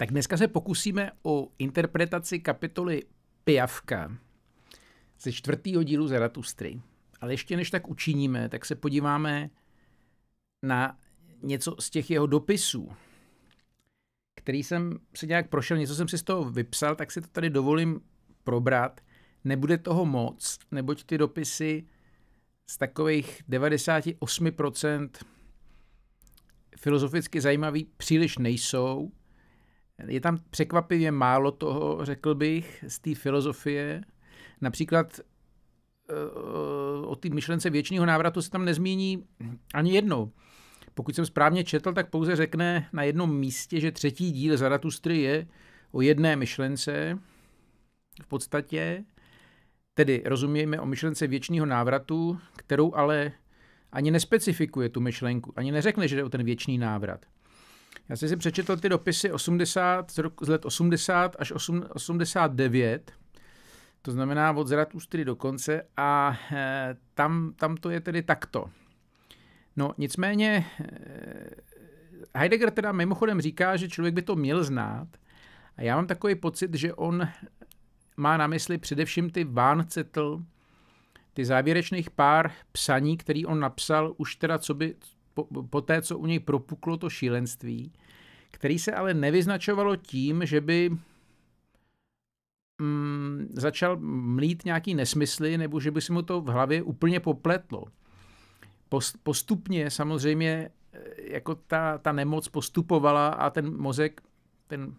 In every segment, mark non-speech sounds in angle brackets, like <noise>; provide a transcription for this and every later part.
Tak dneska se pokusíme o interpretaci kapitoly Pijavka ze čtvrtého dílu Zaratustry. Ale ještě než tak učiníme, tak se podíváme na něco z těch jeho dopisů, který jsem se nějak prošel, něco jsem si z toho vypsal, tak si to tady dovolím probrat. Nebude toho moc, neboť ty dopisy z takových 98% filozoficky zajímavý příliš nejsou, je tam překvapivě málo toho, řekl bych, z té filozofie. Například e, o té myšlence věčního návratu se tam nezmíní ani jednou. Pokud jsem správně četl, tak pouze řekne na jednom místě, že třetí díl Zaratustry je o jedné myšlence v podstatě, tedy rozumějme o myšlence věčního návratu, kterou ale ani nespecifikuje tu myšlenku, ani neřekne, že jde o ten věčný návrat. Já jsem si přečetl ty dopisy 80, z let 80 až 8, 89, to znamená od ústry do konce a e, tam, tam to je tedy takto. No nicméně e, Heidegger teda mimochodem říká, že člověk by to měl znát a já mám takový pocit, že on má na mysli především ty Váncetl, ty závěrečných pár psaní, který on napsal už teda co by, po, po té, co u něj propuklo to šílenství, který se ale nevyznačovalo tím, že by mm, začal mlít nějaký nesmysly, nebo že by si mu to v hlavě úplně popletlo. Post, postupně samozřejmě e, jako ta, ta nemoc postupovala a ten mozek, ten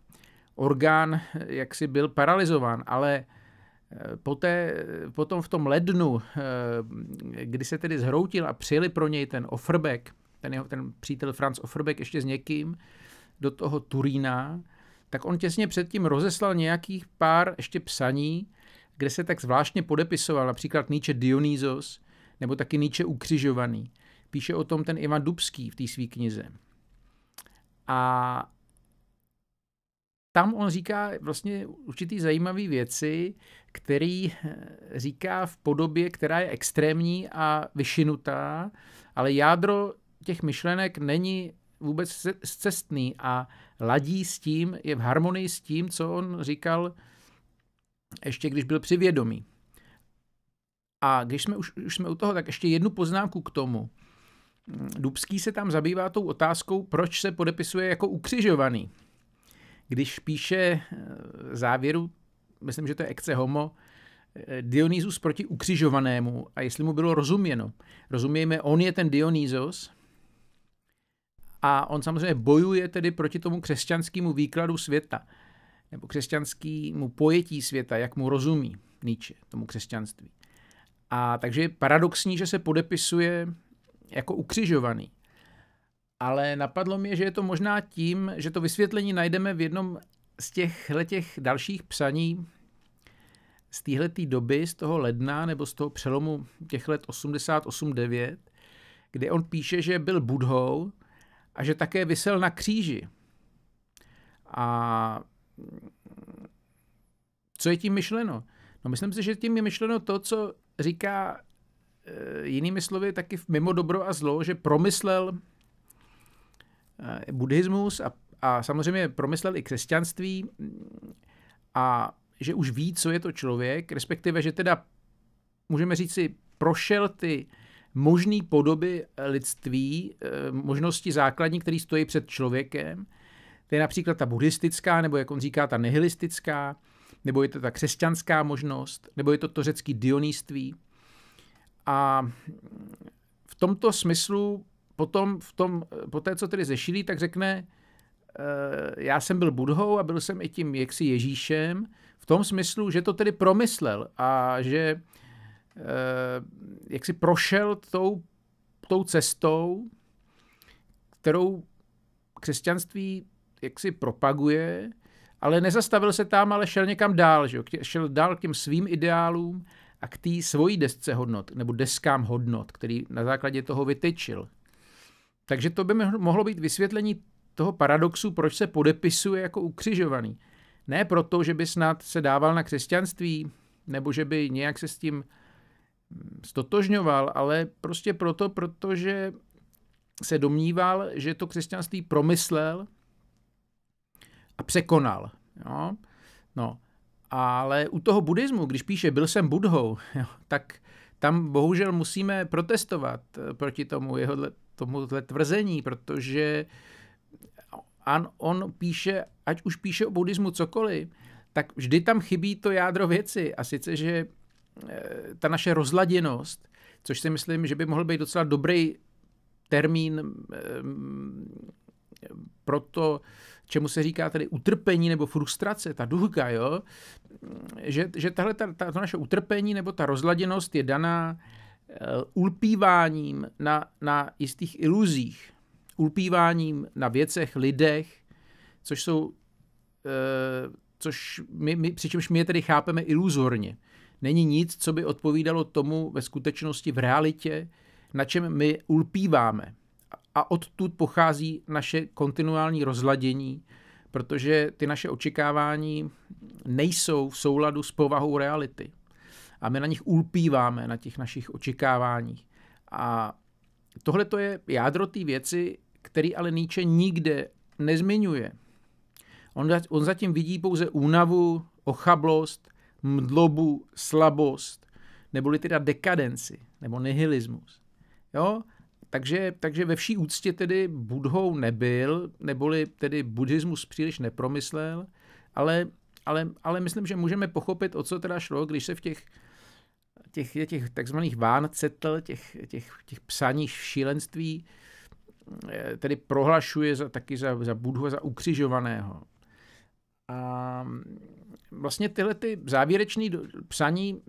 orgán e, jaksi byl paralizován, ale e, poté, potom v tom lednu, kdy se tedy zhroutil a přijeli pro něj ten ofrbek, ten, jeho, ten přítel Franz Offerbeck ještě s někým, do toho Turína, tak on těsně předtím rozeslal nějakých pár ještě psaní, kde se tak zvláštně podepisoval, například Nietzsche Dionysos, nebo taky Nietzsche ukřižovaný. Píše o tom ten Ivan Dubský v té své knize. A tam on říká vlastně určitý zajímavé věci, který eh, říká v podobě, která je extrémní a vyšinutá, ale jádro těch myšlenek není vůbec cestný a ladí s tím, je v harmonii s tím, co on říkal ještě když byl při vědomí. A když jsme už, už jsme u toho, tak ještě jednu poznámku k tomu. Dubský se tam zabývá tou otázkou, proč se podepisuje jako ukřižovaný. Když píše eh, závěru, myslím, že to je exce Homo, eh, Dionýzus proti ukřižovanému a jestli mu bylo rozuměno. Rozumějme, on je ten Dionýzos, a on samozřejmě bojuje tedy proti tomu křesťanskému výkladu světa, nebo křesťanskému pojetí světa, jak mu rozumí Nietzsche, tomu křesťanství. A takže je paradoxní, že se podepisuje jako ukřižovaný. Ale napadlo mě, že je to možná tím, že to vysvětlení najdeme v jednom z těch dalších psaní z téhletý doby, z toho ledna nebo z toho přelomu těch let 88-9, kde on píše, že byl budhou a že také vysel na kříži. A co je tím myšleno? No myslím si, že tím je myšleno to, co říká eh, jinými slovy taky mimo dobro a zlo, že promyslel eh, buddhismus a, a samozřejmě promyslel i křesťanství a že už ví, co je to člověk, respektive, že teda můžeme říct si, prošel ty možné podoby eh, lidství, eh, možnosti základní, které stojí před člověkem. To je například ta buddhistická, nebo jak on říká, ta nihilistická, nebo je to ta křesťanská možnost, nebo je to to řecký dionýství. A v tomto smyslu potom, v tom, po té, co tedy zešilí, tak řekne, eh, já jsem byl budhou a byl jsem i tím jaksi Ježíšem, v tom smyslu, že to tedy promyslel a že Eh, jak si prošel tou, tou cestou, kterou křesťanství jak si propaguje, ale nezastavil se tam, ale šel někam dál, že jo? šel dál k těm svým ideálům a k té svojí desce hodnot, nebo deskám hodnot, který na základě toho vytyčil. Takže to by mohlo být vysvětlení toho paradoxu, proč se podepisuje jako ukřižovaný. Ne proto, že by snad se dával na křesťanství, nebo že by nějak se s tím stotožňoval, ale prostě proto, protože se domníval, že to křesťanství promyslel a překonal. Jo? No, ale u toho buddhismu, když píše byl jsem budhou, <laughs> jo, tak tam bohužel musíme protestovat eh, proti tomu jeho tomuhle tvrzení, protože an, on píše, ať už píše o buddhismu cokoliv, tak vždy tam chybí to jádro věci. A sice, že Eh, ta naše rozladěnost, což si myslím, že by mohl být docela dobrý termín eh, pro to, čemu se říká tedy utrpení nebo frustrace, ta duhka, jo? že, že tahle, ta, ta, to naše utrpení nebo ta rozladěnost je daná eh, ulpíváním na, na jistých iluzích, ulpíváním na věcech, lidech, což jsou, což my, my, přičemž my je tedy chápeme iluzorně není nic, co by odpovídalo tomu ve skutečnosti, v realitě, na čem my ulpíváme. A odtud pochází naše kontinuální rozladění, protože ty naše očekávání nejsou v souladu s povahou reality. A my na nich ulpíváme, na těch našich očekáváních. A tohle to je jádro té věci, který ale Nietzsche nikde nezmiňuje. On, on zatím vidí pouze únavu, ochablost mdlobu, slabost, neboli teda dekadenci, nebo nihilismus. Jo? Takže, takže ve vší úctě tedy budhou nebyl, neboli tedy buddhismus příliš nepromyslel, ale, ale, ale myslím, že můžeme pochopit, o co teda šlo, když se v těch těch, těch takzvaných cetl, těch, těch, těch psaních šílenství, eh, tedy prohlašuje za, taky za, za Budhu, za ukřižovaného. A vlastně tyhle ty závěrečné psaní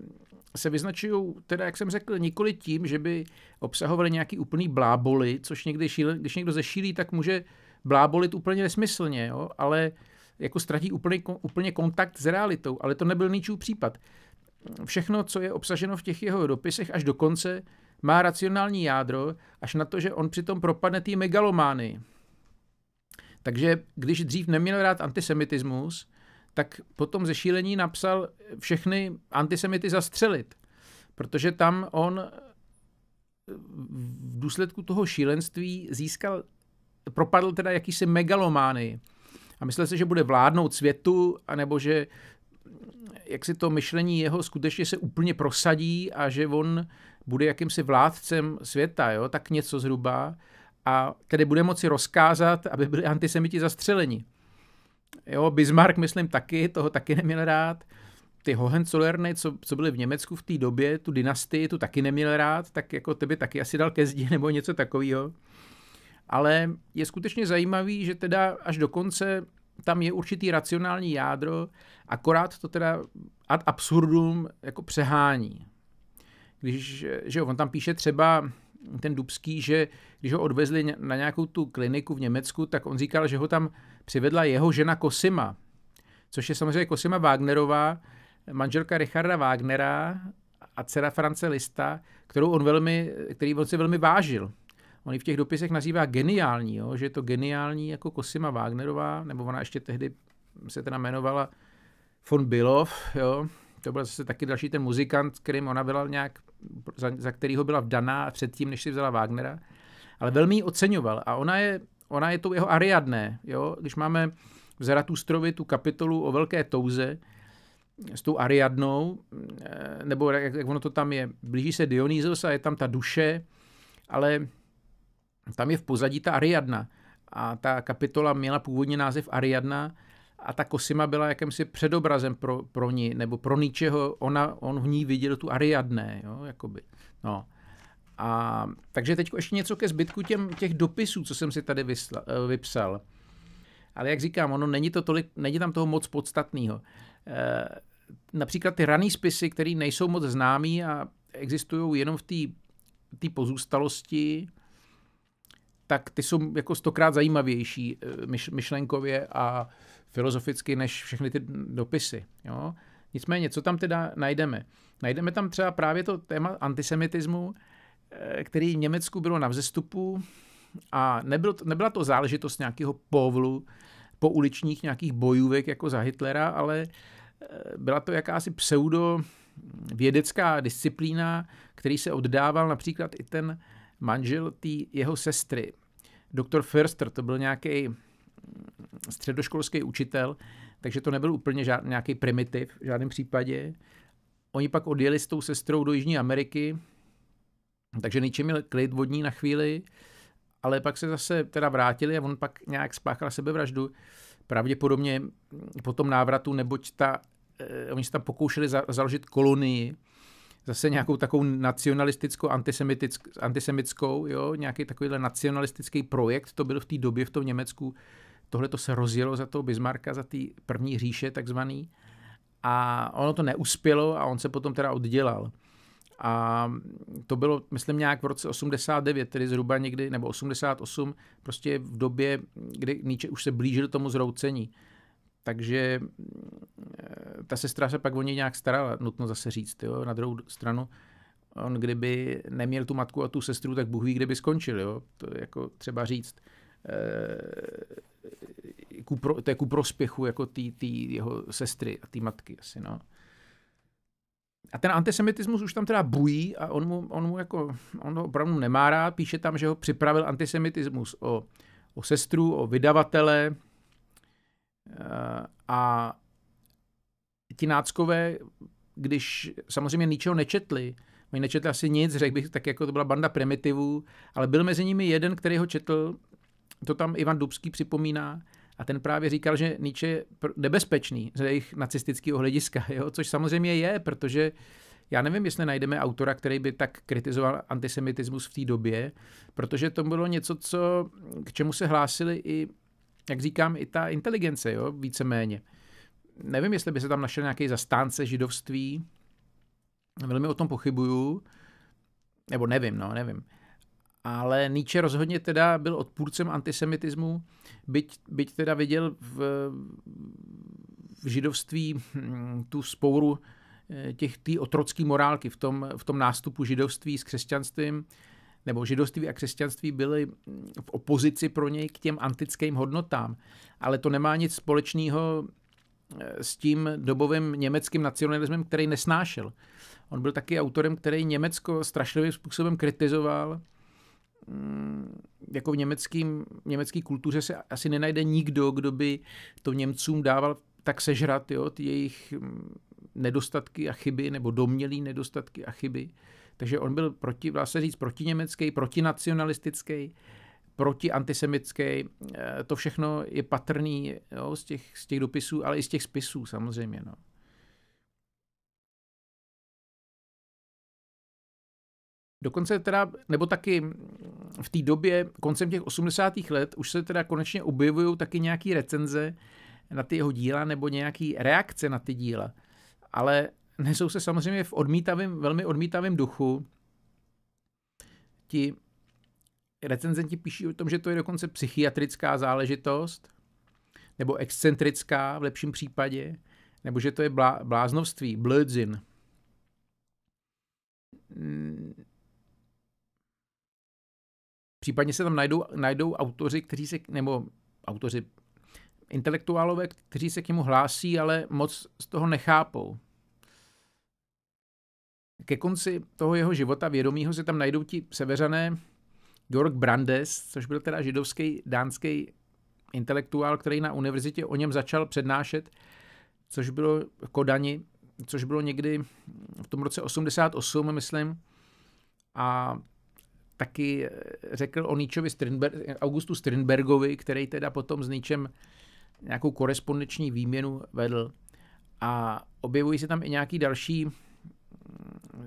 se vyznačují, teda jak jsem řekl, nikoli tím, že by obsahovaly nějaký úplný bláboli, což někdy šíle, když někdo zešílí, tak může blábolit úplně nesmyslně, jo? ale jako ztratí úplně, úplně kontakt s realitou. Ale to nebyl ničů případ. Všechno, co je obsaženo v těch jeho dopisech až do konce, má racionální jádro, až na to, že on přitom propadne té megalomány. Takže když dřív neměl rád antisemitismus, tak potom ze šílení napsal všechny antisemity zastřelit. Protože tam on eh, v důsledku toho šílenství získal, propadl teda jakýsi megalomány a myslel si, že bude vládnout světu, anebo že eh, jak si to myšlení jeho skutečně se úplně prosadí a že on bude jakýmsi vládcem světa, jo? tak něco zhruba, a tedy bude moci rozkázat, aby byli antisemiti zastřeleni. Jo, Bismarck, myslím, taky, toho taky neměl rád. Ty Hohenzollerny, co, co byly v Německu v té době, tu dynastii, tu taky neměl rád, tak jako tebe taky asi dal ke zdi <laughs> nebo něco takového. Ale je skutečně zajímavý, že teda až do konce tam je určitý racionální jádro, akorát to teda ad absurdum jako přehání. Když, že jo, on tam píše třeba ten Dubský, že když ho odvezli na nějakou tu kliniku v Německu, tak on říkal, že ho tam přivedla jeho žena Kosima, což je samozřejmě Kosima Wagnerová, manželka Richarda Wagnera a dcera France Lista, kterou on velmi, který on se velmi vážil. On ji v těch dopisech nazývá geniální, jo? že je to geniální jako Kosima Wagnerová, nebo ona ještě tehdy se teda jmenovala von Bilov, jo? to byl zase taky další ten muzikant, kterým ona byla nějak, za, za kterýho byla vdaná předtím, než si vzala Wagnera, ale velmi ji oceňoval a ona je Ona je to jeho Ariadné. Jo? Když máme v Zaratustrovi tu kapitolu o velké touze s tou Ariadnou, eh, nebo jak, jak ono to tam je, blíží se Dionýzos a je tam ta duše, ale tam je v pozadí ta Ariadna. A ta kapitola měla původně název Ariadna a ta Kosima byla jakýmsi předobrazem pro, pro ní, nebo pro ničeho. Ona, on v ní viděl tu Ariadné, jo, jakoby. No. A, takže teď ještě něco ke zbytku těm, těch dopisů, co jsem si tady vysla, eh, vypsal. Ale jak říkám, ono není, to tolik, není tam toho moc podstatného. E, například ty rané spisy, které nejsou moc známé a existují jenom v té pozůstalosti, tak ty jsou jako stokrát zajímavější eh, myš, myšlenkově a filozoficky než všechny ty dopisy. Jo? Nicméně, co tam teda najdeme? Najdeme tam třeba právě to téma antisemitismu, Eh, který v Německu bylo na vzestupu a nebyl, nebyla to záležitost nějakého povlu, uličních nějakých bojůvek jako za Hitlera, ale eh, byla to jakási pseudo vědecká disciplína, který se oddával například i ten manžel té jeho sestry. Doktor Förster, to byl nějaký mm, středoškolský učitel, takže to nebyl úplně žád, nějaký primitiv v žádném případě. Oni pak odjeli s tou sestrou do Jižní Ameriky, takže nejčím měl klid vodní na chvíli, ale pak se zase teda vrátili a on pak nějak spáchal sebevraždu. Pravděpodobně po tom návratu, neboť ta, eh, oni se tam pokoušeli za, založit kolonii, zase nějakou takovou nacionalistickou, antisemickou jo, nějaký takovýhle nacionalistický projekt, to byl v té době v tom Německu, tohle to se rozjelo za toho Bismarcka, za ty první říše takzvaný a ono to neuspělo a on se potom teda oddělal. A to bylo, myslím, nějak v roce 89, tedy zhruba někdy, nebo 88, prostě v době, kdy Nietzsche už se blížil tomu zroucení. Takže eh, ta sestra se pak o něj nějak starala, nutno zase říct. Jo? Na druhou stranu, on kdyby neměl tu matku a tu sestru, tak Bůh ví, kde by skončil. Jo? To je jako třeba říct. E, ku pro, to je ku prospěchu jako tý, tý jeho sestry a té matky asi, no a ten antisemitismus už tam teda bují a on mu, on mu jako, on ho opravdu nemá rád, píše tam, že ho připravil antisemitismus o, o sestru, o vydavatele eh, a ti náckové, když samozřejmě ničeho nečetli, oni nečetli asi nic, řekl bych, tak jako to byla banda primitivů, ale byl mezi nimi jeden, který ho četl, to tam Ivan Dubský připomíná, a ten právě říkal, že Nietzsche je nebezpečný z jejich nacistického hlediska, <laughs> jo? což samozřejmě je, protože já nevím, jestli najdeme autora, který by tak kritizoval antisemitismus v té době, protože to bylo něco, co, k čemu se hlásili i, jak říkám, i ta inteligence, jo? víceméně. Nevím, jestli by se tam našel nějaký zastánce židovství, velmi o tom pochybuju, nebo nevím, no, nevím ale Nietzsche rozhodně teda byl odpůrcem antisemitismu, byť, byť teda viděl v, v židovství hm, tu spouru eh, těch tý otrocký morálky v tom, v tom nástupu židovství s křesťanstvím, nebo židovství a křesťanství byly hm, v opozici pro něj k těm antickým hodnotám. Ale to nemá nic společného eh, s tím dobovým německým nacionalismem, který nesnášel. On byl taky autorem, který Německo strašlivým způsobem kritizoval Mm, jako v německým, německý kultuře se asi nenajde nikdo, kdo by to Němcům dával tak sežrat, jo, ty jejich mm, nedostatky a chyby, nebo domělý nedostatky a chyby. Takže on byl proti, dá se říct, proti německý, proti nacionalistický, proti antisemický. E, to všechno je patrný jo, z, těch, z těch dopisů, ale i z těch spisů samozřejmě. No. Dokonce teda, nebo taky v té době, koncem těch 80. let, už se teda konečně objevují taky nějaké recenze na ty jeho díla nebo nějaké reakce na ty díla. Ale nesou se samozřejmě v odmítavém, velmi odmítavém duchu. Ti recenzenti píší o tom, že to je dokonce psychiatrická záležitost, nebo excentrická v lepším případě, nebo že to je blá, bláznovství, blödzin Případně se tam najdou, najdou autoři, kteří se, nebo autoři intelektuálové, kteří se k němu hlásí, ale moc z toho nechápou. Ke konci toho jeho života vědomího se tam najdou ti seveřané Georg Brandes, což byl teda židovský dánský intelektuál, který na univerzitě o něm začal přednášet, což bylo v Kodani, což bylo někdy v tom roce 88, myslím. A taky eh, řekl o Nietzschevi Strindberg, Augustu Strindbergovi, který teda potom s Nietzschem nějakou korespondenční výměnu vedl. A objevují se tam i nějaký další mm,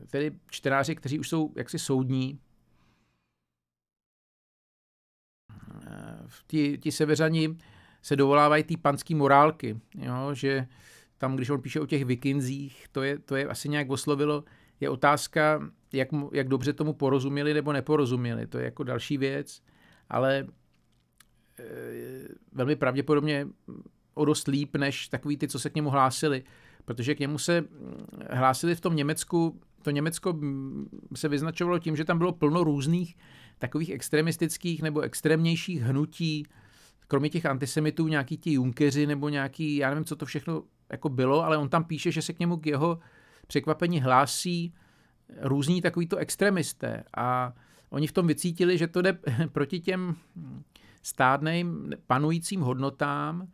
tedy čtenáři, kteří už jsou jaksi soudní. Eh, ti, ti severani se dovolávají té panské morálky, jo, že tam, když on píše o těch vikinzích, to je, to je asi nějak oslovilo, je otázka, jak, jak dobře tomu porozuměli nebo neporozuměli, to je jako další věc, ale e, velmi pravděpodobně o dost líp než takový ty, co se k němu hlásili, protože k němu se hlásili v tom Německu, to Německo se vyznačovalo tím, že tam bylo plno různých takových extremistických nebo extrémnějších hnutí, kromě těch antisemitů nějaký ti junkeři nebo nějaký, já nevím, co to všechno jako bylo, ale on tam píše, že se k němu k jeho překvapení hlásí různí takovýto extremisté a oni v tom vycítili, že to jde <laughs> proti těm stádným panujícím hodnotám,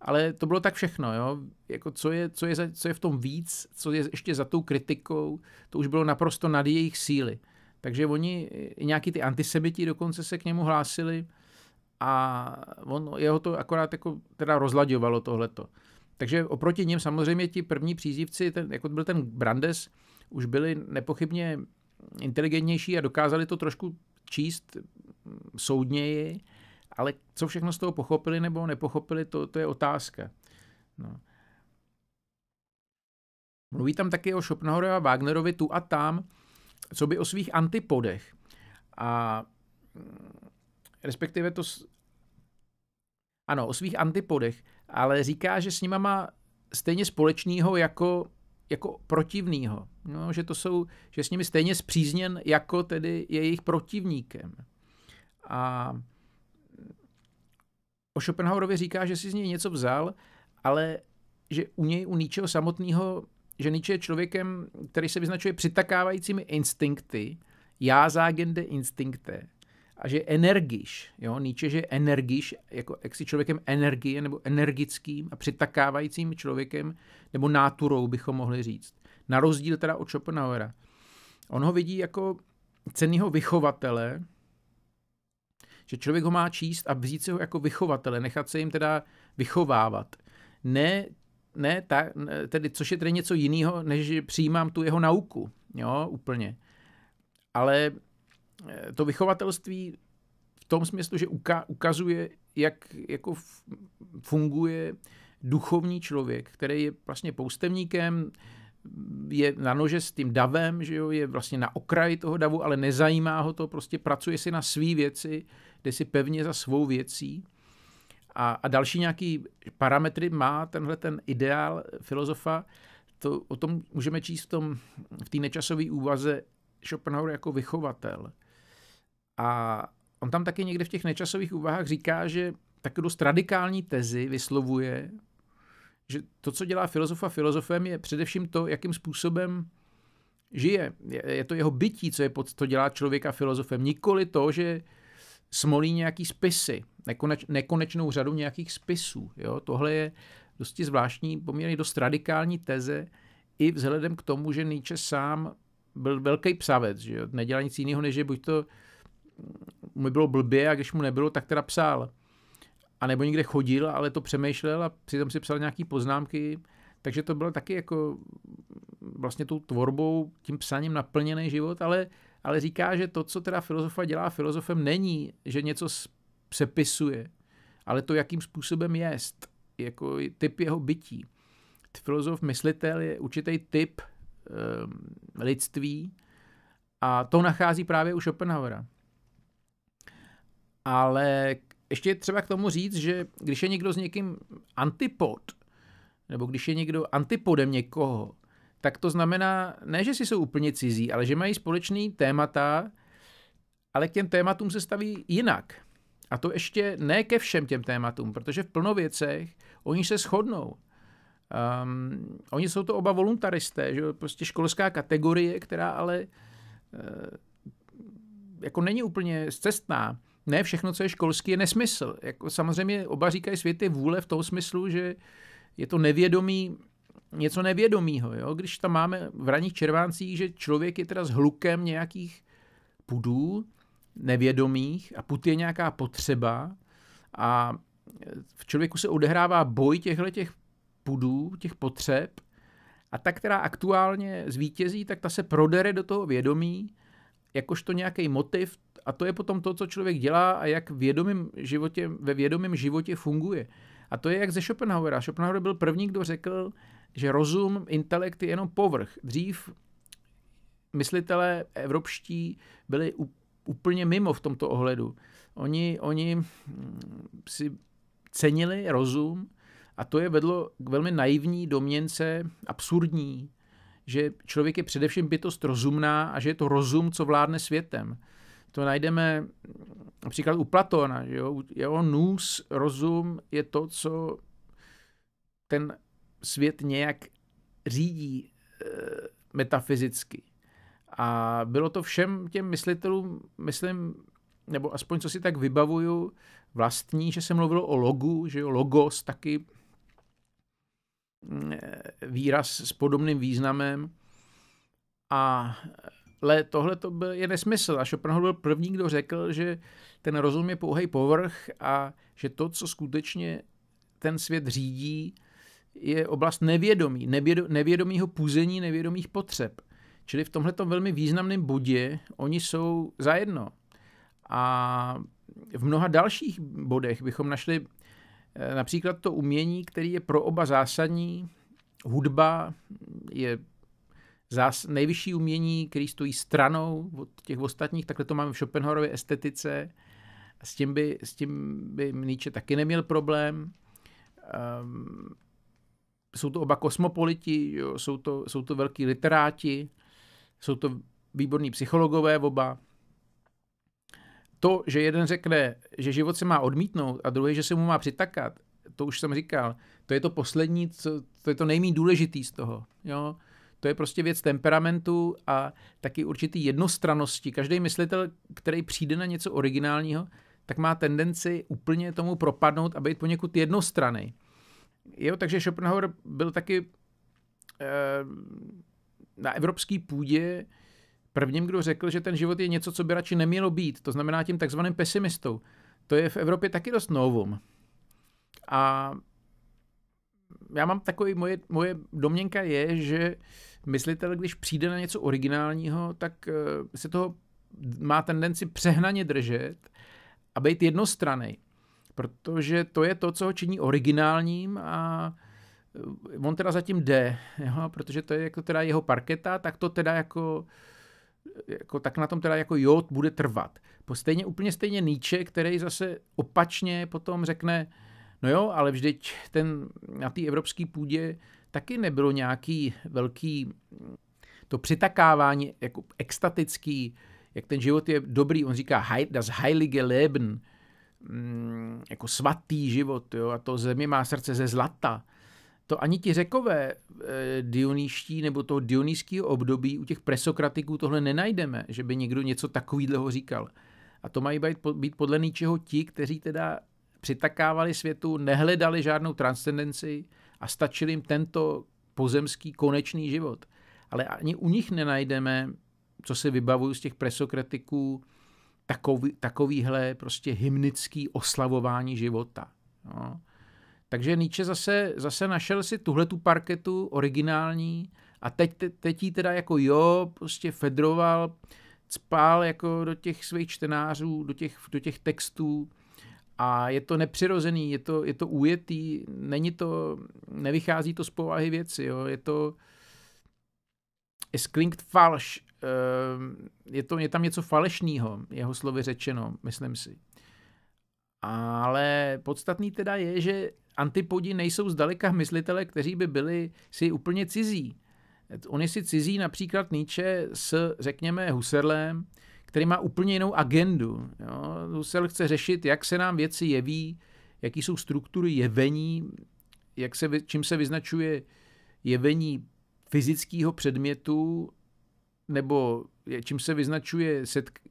ale to bylo tak všechno, jo? Jako co, je, co, je za, co je v tom víc, co je ještě za tou kritikou, to už bylo naprosto nad jejich síly. Takže oni, i nějaký ty antisemiti dokonce se k němu hlásili a on, jeho to akorát jako teda rozlaďovalo tohleto. Takže oproti ním samozřejmě ti první přízivci, ten, jako byl ten Brandes, už byli nepochybně inteligentnější a dokázali to trošku číst soudněji, ale co všechno z toho pochopili nebo nepochopili, to, to je otázka. No. Mluví tam taky o Schopenhauerovi a Wagnerovi tu a tam, co by o svých antipodech. A respektive to... S... Ano, o svých antipodech, ale říká, že s nima má stejně společného jako jako protivného. No, že to jsou, že s nimi stejně zpřízněn jako tedy jejich protivníkem. A o Schopenhauerovi říká, že si z něj něco vzal, ale že u něj, u Nietzscheho samotného, že Nietzsche je člověkem, který se vyznačuje přitakávajícími instinkty, já zágende instinkte, a že energiš, jo, Nietzsche, že energiš, jako jak si člověkem energie nebo energickým a přitakávajícím člověkem nebo náturou bychom mohli říct. Na rozdíl teda od Schopenhauera. On ho vidí jako cenného vychovatele, že člověk ho má číst a vzít si ho jako vychovatele, nechat se jim teda vychovávat. Ne, ne, ta, tedy, což je tedy něco jiného, než že přijímám tu jeho nauku, jo, úplně. Ale Eh, to vychovatelství v tom smyslu, že ukazuje, jak jako funguje duchovní člověk, který je vlastně poustevníkem, je na nože s tím davem, že jo, je vlastně na okraji toho davu, ale nezajímá ho to, prostě pracuje si na své věci, jde si pevně za svou věcí. A, a další nějaký parametry má tenhle ten ideál filozofa, to o tom můžeme číst v, tom, v té nečasové úvaze Schopenhauer jako vychovatel – a on tam taky někde v těch nečasových úvahách říká, že tak dost radikální tezi vyslovuje, že to, co dělá filozofa filozofem, je především to, jakým způsobem žije. Je to jeho bytí, co je pod, to dělá člověka filozofem. Nikoli to, že smolí nějaký spisy, nekoneč, nekonečnou řadu nějakých spisů. Jo? Tohle je dosti zvláštní, poměrně dost radikální teze, i vzhledem k tomu, že Nietzsche sám byl velký psavec, že jo? nedělá nic jiného, než že buď to mu bylo blbě a když mu nebylo, tak teda psal. A nebo někde chodil, ale to přemýšlel a přitom si psal nějaký poznámky, takže to bylo taky jako vlastně tou tvorbou, tím psaním naplněný život, ale, ale říká, že to, co teda filozofa dělá filozofem, není, že něco přepisuje, ale to, jakým způsobem jest, jako typ jeho bytí. Filozof, myslitel je určitý typ um, lidství a to nachází právě u Schopenhauera. Ale ještě třeba k tomu říct, že když je někdo s někým antipod, nebo když je někdo antipodem někoho, tak to znamená, ne, že si jsou úplně cizí, ale že mají společný témata, ale k těm tématům se staví jinak. A to ještě ne ke všem těm tématům, protože v plno věcech oni se shodnou. Um, oni jsou to oba voluntaristé, že prostě školská kategorie, která ale uh, jako není úplně cestná ne všechno, co je školský, je nesmysl. Jako samozřejmě oba říkají světy vůle v tom smyslu, že je to nevědomí, něco nevědomího. Jo? Když tam máme v raných červáncích, že člověk je teda s hlukem nějakých pudů, nevědomých a put je nějaká potřeba a v člověku se odehrává boj těchto těch pudů, těch potřeb a ta, která aktuálně zvítězí, tak ta se prodere do toho vědomí, jakožto nějaký motiv a to je potom to, co člověk dělá a jak vědomým životě, ve vědomém životě funguje. A to je jak ze Schopenhauera. Schopenhauer byl první, kdo řekl, že rozum, intelekt je jenom povrch. Dřív myslitelé evropští byli úplně mimo v tomto ohledu. Oni, oni mm, si cenili rozum a to je vedlo k velmi naivní domněnce, absurdní, že člověk je především bytost rozumná a že je to rozum, co vládne světem. To najdeme například u Platona. Že jo? Jeho nůz, rozum, je to, co ten svět nějak řídí e, metafyzicky. A bylo to všem těm myslitelům, myslím, nebo aspoň co si tak vybavuju, vlastní, že se mluvilo o logu, že jo, logos taky mm, eh, výraz s podobným významem. A ale tohle to byl, je nesmysl. A Schopenhauer byl první, kdo řekl, že ten rozum je pouhý povrch a že to, co skutečně ten svět řídí, je oblast nevědomí, nevědo, nevědomího půzení, nevědomých potřeb. Čili v tomhle velmi významném bodě oni jsou zajedno. A v mnoha dalších bodech bychom našli eh, například to umění, který je pro oba zásadní. Hudba je zás, nejvyšší umění, který stojí stranou od těch ostatních, takhle to máme v Schopenhauerově estetice. s tím by, s tím by Nietzsche taky neměl problém. Um, jsou to oba kosmopoliti, jo, jsou, to, jsou to velký literáti, jsou to výborní psychologové oba. To, že jeden řekne, že život se má odmítnout a druhý, že se mu má přitakat, to už jsem říkal, to je to poslední, co, to je to nejméně důležitý z toho. Jo? To je prostě věc temperamentu a taky určitý jednostranosti. Každý myslitel, který přijde na něco originálního, tak má tendenci úplně tomu propadnout a být poněkud jednostraný. Jo, takže Schopenhauer byl taky e, na evropský půdě prvním, kdo řekl, že ten život je něco, co by radši nemělo být. To znamená tím takzvaným pesimistou. To je v Evropě taky dost novum. A já mám takový, moje, moje domněnka je, že myslitel, když přijde na něco originálního, tak eh, se toho má tendenci přehnaně držet a být jednostranný, Protože to je to, co ho činí originálním a eh, on teda zatím jde, jo? protože to je jako teda jeho parketa, tak to teda jako, eh, jako tak na tom teda jako jod bude trvat. Po stejně, úplně stejně Nietzsche, který zase opačně potom řekne, no jo, ale vždyť ten na té evropské půdě taky nebylo nějaký velký to přitakávání jako extatický, jak ten život je dobrý. On říká das heilige Leben, mm, jako svatý život, jo, a to země má srdce ze zlata. To ani ti řekové e, eh, dioníští nebo toho dionýského období u těch presokratiků tohle nenajdeme, že by někdo něco takového říkal. A to mají být, být podle něčeho ti, kteří teda přitakávali světu, nehledali žádnou transcendenci, a stačil jim tento pozemský konečný život. Ale ani u nich nenajdeme, co se vybavuju z těch presokratiků, takový, takovýhle prostě hymnický oslavování života. No. Takže Nietzsche zase, zase našel si tuhle tu parketu originální a teď, te, teď jí teda jako jo, prostě fedroval, cpál jako do těch svých čtenářů, do těch, do těch textů a je to nepřirozený, je to, je to ujetý, není to, nevychází to z povahy věci, jo. je to je sklinkt falš, ehm, je, to, je tam něco falešného, jeho slovy řečeno, myslím si. Ale podstatný teda je, že antipodi nejsou zdaleka myslitele, kteří by byli si úplně cizí. On je si cizí například Nietzsche s, řekněme, Husserlem, který má úplně jinou agendu. Jo. chce řešit, jak se nám věci jeví, jaký jsou struktury jevení, jak se, čím se vyznačuje jevení fyzického předmětu, nebo čím se vyznačuje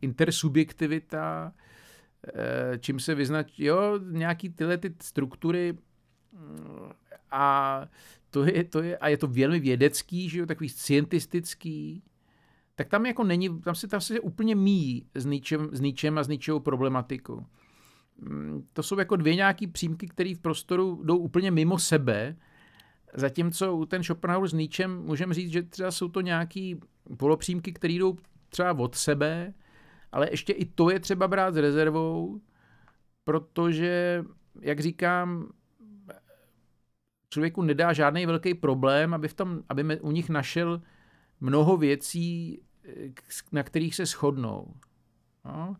intersubjektivita, eh, čím se vyznačuje, jo, nějaký tyhle ty struktury mm, a to je, to je, a je to velmi vědecký, že jo, takový scientistický, tak tam jako není, tam se, tam se úplně míjí s ničem, s ničem a s ničeho problematikou. Mm, to jsou jako dvě nějaký přímky, které v prostoru jdou úplně mimo sebe, zatímco u ten Schopenhauer s ničem můžeme říct, že třeba jsou to nějaký polopřímky, které jdou třeba od sebe, ale ještě i to je třeba brát s rezervou, protože, jak říkám, člověku nedá žádný velký problém, aby, v tom, aby u nich našel mnoho věcí, Eh, na kterých se shodnou. No,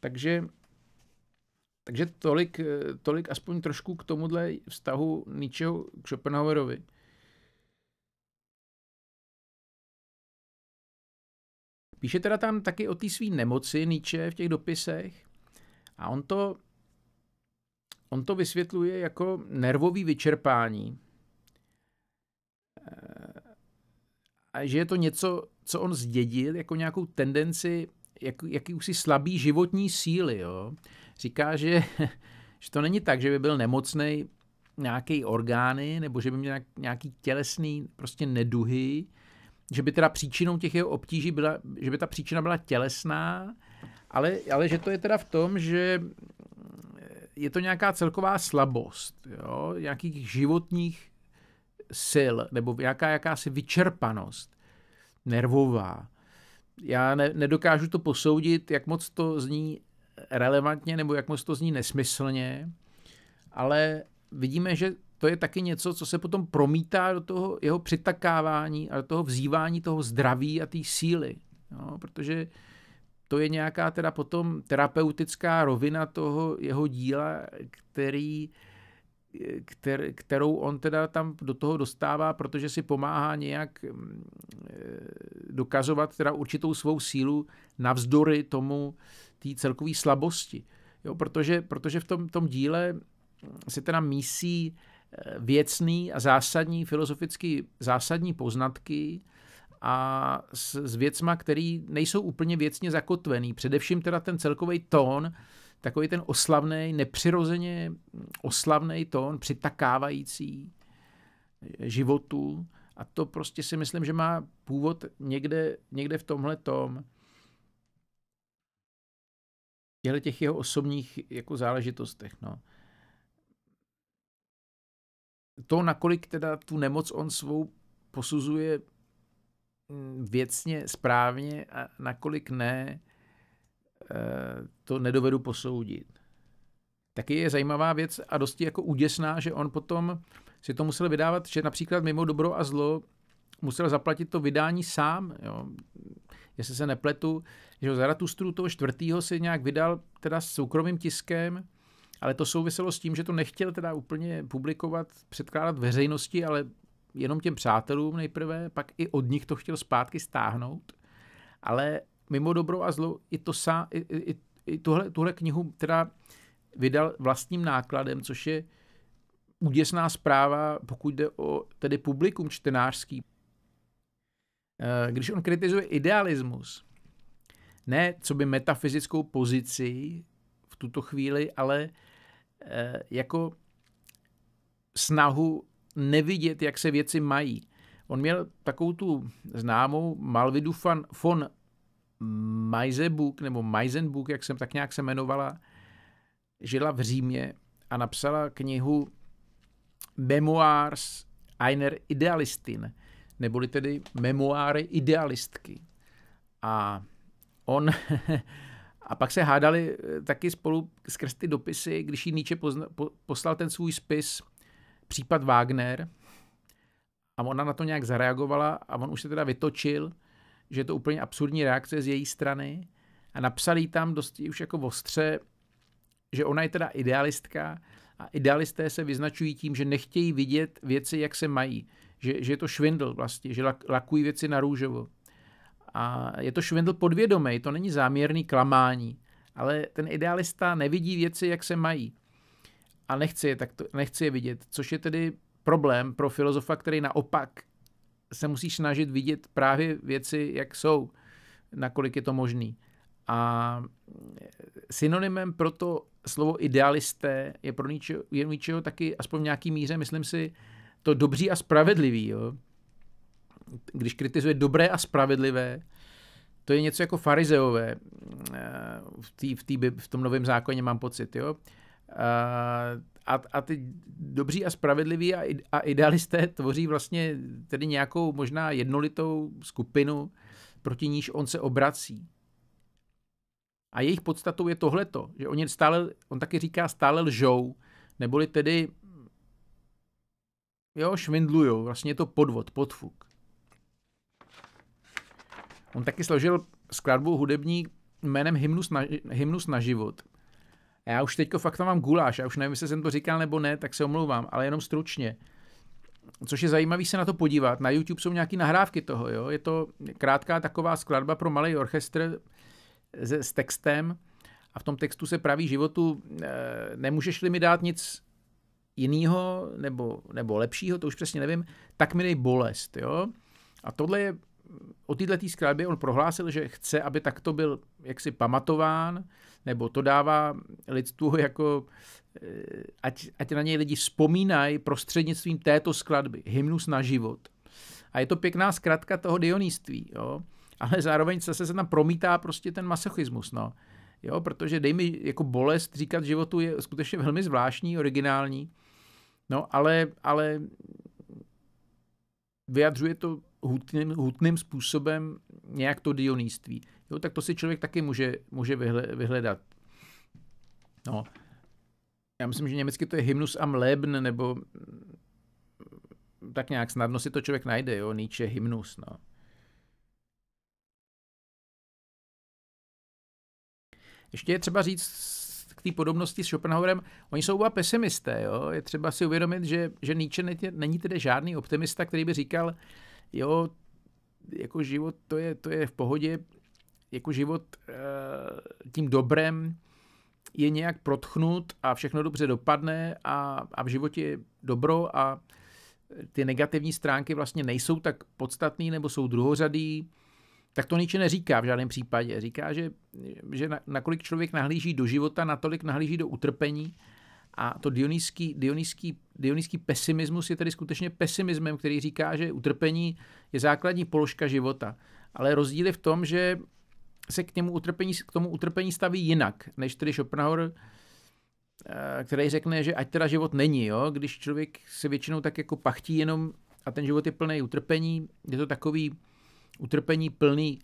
takže takže tolik, eh, tolik aspoň trošku k tomuhle vztahu Nietzscheho k Schopenhauerovi. Píše teda tam taky o té své nemoci Nietzsche v těch dopisech a on to, on to vysvětluje jako nervový vyčerpání. Eh, a že je to něco, co on zdědil, jako nějakou tendenci, jak, jakýsi slabý životní síly. Jo? Říká, že, <laughs> že to není tak, že by byl nemocný nějaký orgány, nebo že by měl nějaký tělesný prostě neduhy, že by teda příčinou těch jeho obtíží byla, že by ta příčina byla tělesná, ale, ale že to je teda v tom, že je to nějaká celková slabost, jo? nějakých životních sil, nebo jaká, jakási vyčerpanost, nervová. Já ne, nedokážu to posoudit, jak moc to zní relevantně, nebo jak moc to zní nesmyslně, ale vidíme, že to je taky něco, co se potom promítá do toho jeho přitakávání a do toho vzývání toho zdraví a té síly. Jo? Protože to je nějaká teda potom terapeutická rovina toho jeho díla, který kter, kterou on teda tam do toho dostává, protože si pomáhá nějak mm, eh, dokazovat teda určitou svou sílu navzdory tomu té celkové slabosti. Jo, protože, protože v tom, tom díle mm, se teda mísí eh, věcný a zásadní, filozoficky zásadní poznatky a s, s věcma, které nejsou úplně věcně zakotvený. Především teda ten celkový tón, takový ten oslavný, nepřirozeně oslavný tón, přitakávající životu. A to prostě si myslím, že má původ někde, někde v tomhle tom Těhle těch jeho osobních jako záležitostech. No. To, nakolik teda tu nemoc on svou posuzuje mm, věcně, správně a nakolik ne, Eh, to nedovedu posoudit. Taky je zajímavá věc a dosti jako úděsná, že on potom si to musel vydávat, že například mimo dobro a zlo musel zaplatit to vydání sám, jo. jestli se nepletu, že ho Zaratustru toho čtvrtýho si nějak vydal teda s soukromým tiskem, ale to souviselo s tím, že to nechtěl teda úplně publikovat, předkládat veřejnosti, ale jenom těm přátelům nejprve, pak i od nich to chtěl zpátky stáhnout, ale mimo dobro a zlo, i, to sá, i, i, i tuhle, tuhle knihu teda vydal vlastním nákladem, což je úděsná zpráva, pokud jde o tedy publikum čtenářský. Eh, když on kritizuje idealismus, ne co by metafyzickou pozici v tuto chvíli, ale eh, jako snahu nevidět, jak se věci mají. On měl takovou tu známou Malvidu von Majzebuk, nebo Majzenbuk, jak jsem tak nějak se jmenovala, žila v Římě a napsala knihu Memoirs einer Idealistin, neboli tedy Memoáry idealistky. A on <laughs> a pak se hádali eh, taky spolu skrz ty dopisy, když jí Nietzsche pozna, po, poslal ten svůj spis Případ Wagner a ona na to nějak zareagovala a on už se teda vytočil že je to úplně absurdní reakce z její strany a jí tam dost už jako ostře, že ona je teda idealistka a idealisté se vyznačují tím, že nechtějí vidět věci, jak se mají, že, že je to švindl vlastně, že lak, lakují věci na růžovo. A je to švindl podvědomý, to není záměrný klamání, ale ten idealista nevidí věci, jak se mají a nechce je, takto, nechce je vidět, což je tedy problém pro filozofa, který naopak se musíš snažit vidět právě věci, jak jsou, nakolik je to možný. A eh, synonymem pro to slovo idealisté je pro ničeho, je taky aspoň v nějaký míře, myslím si, to dobří a spravedlivý. Jo? Když kritizuje dobré a spravedlivé, to je něco jako farizeové eh, v, tý, v, tý, v tom novém zákoně, mám pocit. Jo? Eh, a, a ty dobří a spravedliví a, a idealisté tvoří vlastně tedy nějakou možná jednolitou skupinu, proti níž on se obrací. A jejich podstatou je tohleto, že oni stále, on taky říká, stále lžou, neboli tedy jo, švindlujou, vlastně je to podvod, podfuk. On taky složil skladbu hudební jménem Hymnus na, Hymnus na život – a já už teďko fakt tam mám guláš, já už nevím, jestli jsem to říkal nebo ne, tak se omlouvám, ale jenom stručně. Což je zajímavý se na to podívat. Na YouTube jsou nějaké nahrávky toho, jo. Je to krátká taková skladba pro malý orchestr s, s textem a v tom textu se praví životu, e, nemůžeš-li mi dát nic jiného nebo, nebo lepšího, to už přesně nevím, tak mi dej bolest, jo. A tohle je o této skladbě on prohlásil, že chce, aby takto byl jaksi pamatován, nebo to dává lidstvu jako, eh, ať, ať na něj lidi vzpomínají prostřednictvím této skladby, hymnus na život. A je to pěkná zkratka toho dionýství, jo? ale zároveň zase se tam promítá prostě ten masochismus, no. Jo, protože dej mi jako bolest říkat životu je skutečně velmi zvláštní, originální, no ale, ale vyjadřuje to hutným, hutným způsobem nějak to dionýství. Jo, tak to si člověk taky může, může vyhledat. No. Já myslím, že německy to je hymnus am Leben, nebo tak nějak snadno si to člověk najde, jo, Nietzsche hymnus, no. Ještě je třeba říct k té podobnosti s Schopenhauerem, oni jsou oba pesimisté, jo? je třeba si uvědomit, že, že Nietzsche není tedy žádný optimista, který by říkal, jo, jako život, to je, to je v pohodě, jako život eh, tím dobrem je nějak protchnut a všechno dobře dopadne a, a v životě je dobro a ty negativní stránky vlastně nejsou tak podstatný nebo jsou druhořadý, tak to niče neříká v žádném případě. Říká, že, že na, nakolik člověk nahlíží do života, natolik nahlíží do utrpení a to dionýský, dionýský, dionýský pesimismus je tedy skutečně pesimismem, který říká, že utrpení je základní položka života. Ale rozdíl je v tom, že se k, němu utrpení, k tomu utrpení staví jinak, než tedy Schopenhauer, eh, který řekne, že ať teda život není, jo? když člověk se většinou tak jako pachtí jenom a ten život je plný utrpení, je to takový utrpení plný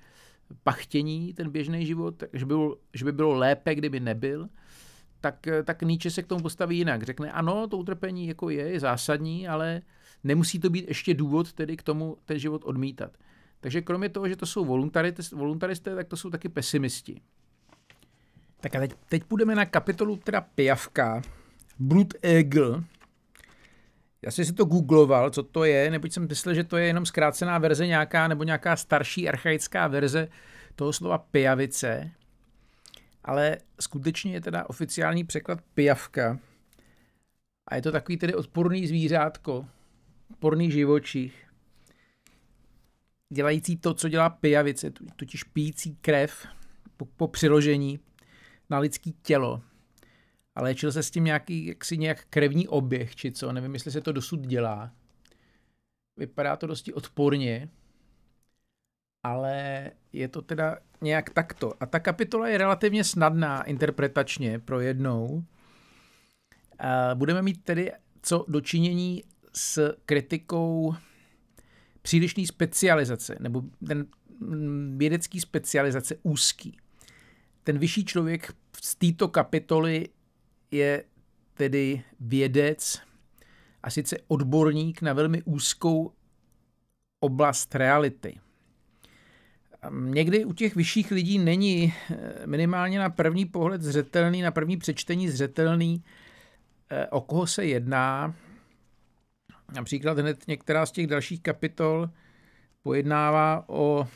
pachtění, ten běžný život, že, bylo, že by bylo lépe, kdyby nebyl, tak, eh, tak Nietzsche se k tomu postaví jinak. Řekne, ano, to utrpení jako je, je zásadní, ale nemusí to být ještě důvod tedy k tomu ten život odmítat. Takže kromě toho, že to jsou voluntaristé, tak to jsou taky pesimisti. Tak a teď, teď půjdeme na kapitolu teda Pijavka, Blood eagle. Já jsem si to googloval, co to je, neboť jsem myslel, že to je jenom zkrácená verze nějaká, nebo nějaká starší archaická verze toho slova pijavice. Ale skutečně je teda oficiální překlad pijavka. A je to takový tedy odporný zvířátko, odporný živočich dělající to, co dělá pijavice, totiž pijící krev po, po přiložení na lidský tělo. A léčil se s tím nějaký, jaksi nějak krevní oběh, či co, nevím, jestli se to dosud dělá. Vypadá to dosti odporně, ale je to teda nějak takto. A ta kapitola je relativně snadná interpretačně pro jednou. Budeme mít tedy co dočinění s kritikou přílišný specializace nebo ten mm, vědecký specializace úzký. Ten vyšší člověk z této kapitoly je tedy vědec a sice odborník na velmi úzkou oblast reality. Někdy u těch vyšších lidí není eh, minimálně na první pohled zřetelný, na první přečtení zřetelný, eh, o koho se jedná, Například hned některá z těch dalších kapitol pojednává o,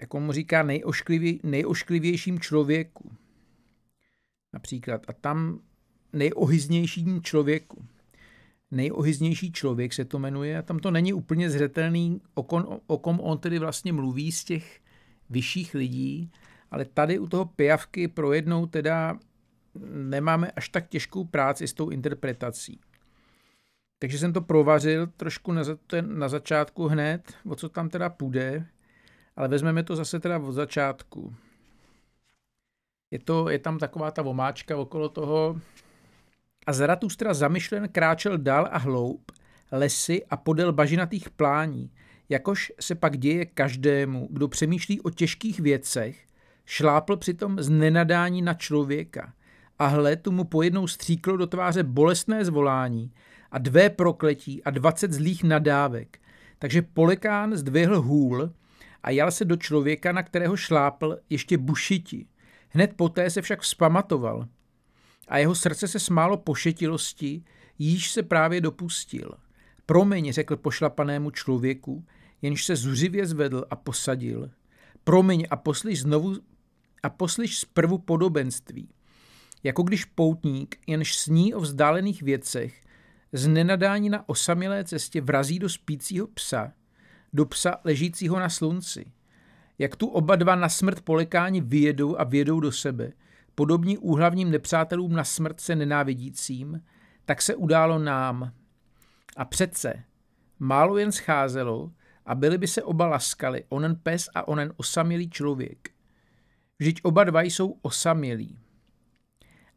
jak on mu říká, nejošklivě, nejošklivějším člověku. Například. A tam nejohyznějším člověku. Nejohyznější člověk se to jmenuje a tam to není úplně zřetelný, o, kon, o kom on tedy vlastně mluví z těch vyšších lidí, ale tady u toho pijavky pro jednou teda nemáme až tak těžkou práci s tou interpretací. Takže jsem to provařil trošku na, za, ten, na začátku hned, o co tam teda půjde, ale vezmeme to zase teda od začátku. Je, to, je tam taková ta vomáčka okolo toho. A Zaratustra zamyšlen kráčel dál a hloub, lesy a podél bažinatých plání, jakož se pak děje každému, kdo přemýšlí o těžkých věcech, šlápl přitom z nenadání na člověka. A hle, tu mu pojednou stříklo do tváře bolestné zvolání a dvě prokletí a dvacet zlých nadávek. Takže Polekán zdvihl hůl a jal se do člověka, na kterého šlápl ještě bušiti. Hned poté se však vzpamatoval a jeho srdce se smálo pošetilosti, již se právě dopustil. Promiň, řekl pošlapanému člověku, jenž se zuřivě zvedl a posadil. Promiň a poslyš znovu a poslyš zprvu podobenství. Jako když poutník, jenž sní o vzdálených věcech, z nenadání na osamělé cestě vrazí do spícího psa, do psa ležícího na slunci. Jak tu oba dva na smrt polekání vyjedou a vědou do sebe, podobní úhlavním nepřátelům na smrt se nenávidícím, tak se událo nám. A přece, málo jen scházelo a byli by se oba laskali, onen pes a onen osamělý člověk. Vždyť oba dva jsou osamělí.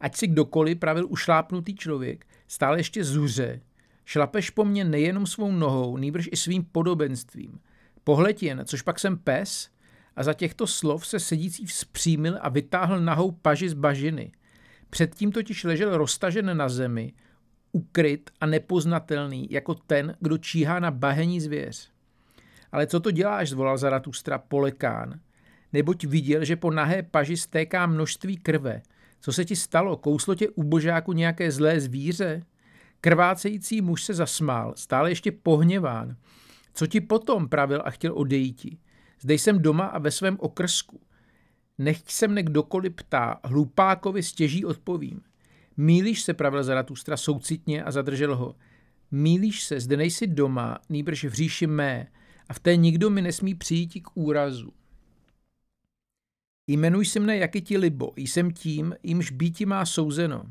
Ať si kdokoliv pravil ušlápnutý člověk, stále ještě zuře, šlapeš po mně nejenom svou nohou, nýbrž i svým podobenstvím. Pohled jen, což pak jsem pes, a za těchto slov se sedící vzpřímil a vytáhl nahou paži z bažiny. Předtím totiž ležel roztažen na zemi, ukryt a nepoznatelný, jako ten, kdo číhá na bahení zvěř. Ale co to děláš, zvolal Zaratustra Polekán, neboť viděl, že po nahé paži stéká množství krve co se ti stalo? Kouslo tě božáku nějaké zlé zvíře? Krvácející muž se zasmál, stále ještě pohněván. Co ti potom, pravil a chtěl odejít. Zde jsem doma a ve svém okrsku. Nechť se mne kdokoliv ptá, hlupákovi stěží odpovím. Mílíš se, pravil Zaratustra soucitně a zadržel ho. Mílíš se, zde nejsi doma, nýbrž v říši mé, a v té nikdo mi nesmí přijít k úrazu. Jmenuj si mne, jaký ti libo, jsem tím, jimž býti má souzeno.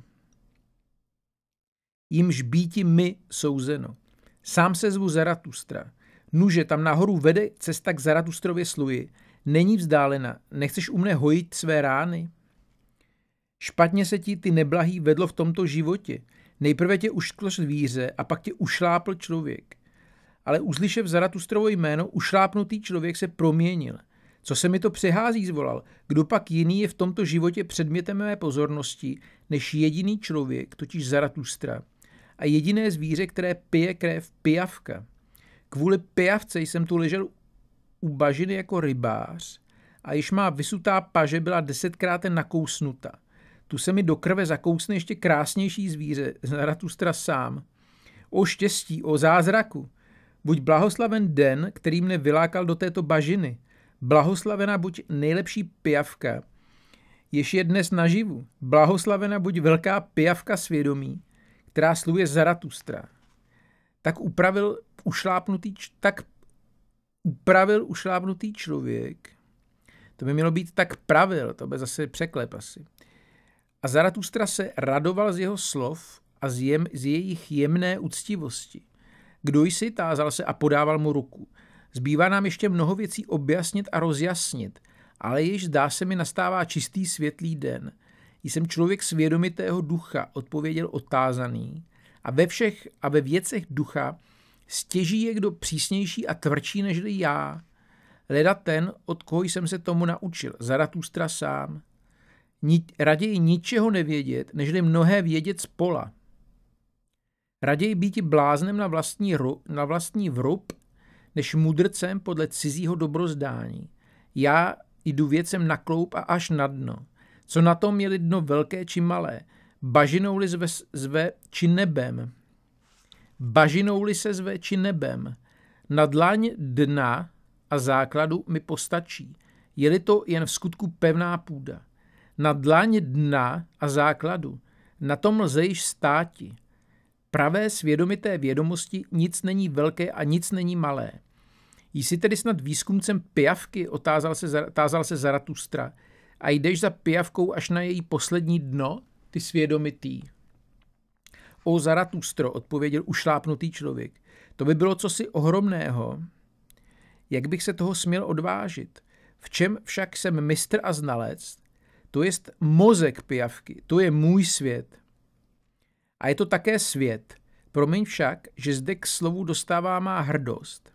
Jimž býti mi souzeno. Sám se zvu Zaratustra. Nuže, tam nahoru vede cesta k Zaratustrově sluji. Není vzdálena. Nechceš u mne hojit své rány? Špatně se ti ty neblahý vedlo v tomto životě. Nejprve tě uškl zvíře a pak tě ušlápl člověk. Ale uzlišev Zaratustrovo jméno, ušlápnutý člověk se proměnil – co se mi to přehází, zvolal. Kdo pak jiný je v tomto životě předmětem mé pozornosti, než jediný člověk, totiž Zaratustra, a jediné zvíře, které pije krev, pijavka. Kvůli pijavce jsem tu ležel u bažiny jako rybář a již má vysutá paže byla desetkrát nakousnuta. Tu se mi do krve zakousne ještě krásnější zvíře, Zaratustra sám. O štěstí, o zázraku. Buď blahoslaven den, který mne vylákal do této bažiny – Blahoslavena buď nejlepší pijavka, jež je dnes naživu. Blahoslavena buď velká pijavka svědomí, která sluje Zaratustra. Tak upravil ušlápnutý, tak upravil ušlápnutý člověk, to by mělo být tak pravil, to by zase překlep asi. A Zaratustra se radoval z jeho slov a z, jem, z jejich jemné uctivosti. Kdo jsi, tázal se a podával mu ruku. Zbývá nám ještě mnoho věcí objasnit a rozjasnit, ale již zdá se mi nastává čistý světlý den. Jsem člověk svědomitého ducha, odpověděl otázaný. A ve všech a ve věcech ducha stěží je kdo přísnější a tvrdší než já. Leda ten, od koho jsem se tomu naučil, Zaratustra sám. Ni, raději ničeho nevědět, nežli mnohé vědět spola. Raději být bláznem na vlastní, ru, na vlastní vrub, než mudrcem podle cizího dobrozdání. Já jdu věcem na kloup a až na dno. Co na tom je dno velké či malé, bažinou-li zve, zve či nebem. Bažinou-li se zve či nebem, na dlaň dna a základu mi postačí, je-li to jen v skutku pevná půda. Na dlaň dna a základu, na tom lze již státi pravé svědomité vědomosti nic není velké a nic není malé. Jsi tedy snad výzkumcem pijavky, otázal se, otázal se Zaratustra, a jdeš za pijavkou až na její poslední dno, ty svědomitý. O Zaratustro, odpověděl ušlápnutý člověk, to by bylo cosi ohromného. Jak bych se toho směl odvážit? V čem však jsem mistr a znalec? To jest mozek pijavky, to je můj svět. A je to také svět. Promiň však, že zde k slovu dostává má hrdost.